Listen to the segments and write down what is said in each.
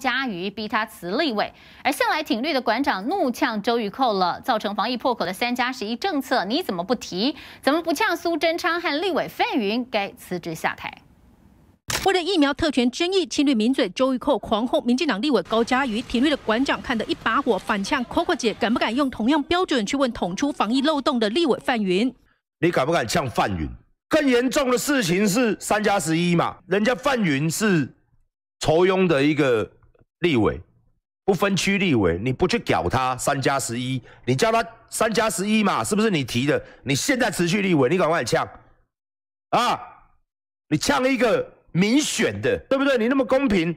嘉瑜逼他辞立委，而向来挺绿的馆长怒呛周瑜寇了，造成防疫破口的三加十一政策，你怎么不提？怎么不呛苏贞昌和立委范云该辞职下台？为了疫苗特权争议，侵绿名嘴周玉蔻狂轰民进党立委高嘉瑜，挺绿的馆长看得一把火，反呛 Coco 姐敢不敢用同样标准去问捅出防疫漏洞的立委范云？你敢不敢呛范云？更严重的事情是三加十一嘛，人家范云是抽佣的一个。立委不分区立委，你不去搞他三加十一，你叫他三加十一嘛，是不是你提的？你现在持续立委，你赶快呛啊！你呛一个民选的，对不对？你那么公平，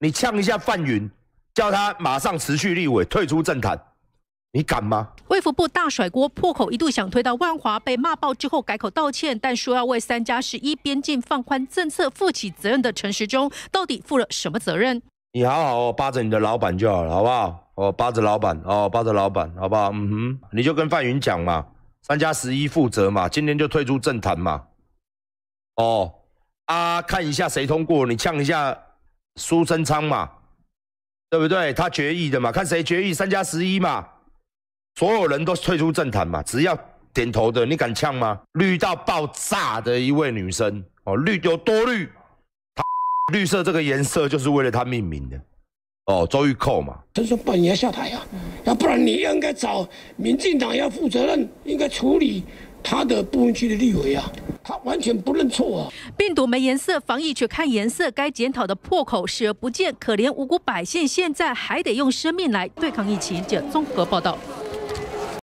你呛一下范云，叫他马上持续立委，退出政坛，你敢吗？卫福部大甩锅破口，一度想推到万华被骂爆之后改口道歉，但说要为三加十一边境放宽政策负起责任的陈时中，到底负了什么责任？你好好扒着你的老板就好了，好不好？哦，扒着老板，哦，扒着老板，好不好？嗯哼，你就跟范云讲嘛，三加十一负责嘛，今天就退出政坛嘛。哦，啊，看一下谁通过，你呛一下苏生昌嘛，对不对？他决议的嘛，看谁决议，三加十一嘛，所有人都退出政坛嘛，只要点头的，你敢呛吗？绿到爆炸的一位女生，哦，绿有多绿？绿色这个颜色就是为了他命名的，哦，周玉蔻嘛。他说本也下台啊，要不然你应该找民进党要负责任，应该处理他的不分区的立委啊，他完全不认错啊。病毒没颜色，防疫却看颜色，该检讨的破口视而不见，可怜无辜百姓现在还得用生命来对抗疫情。这综合报道。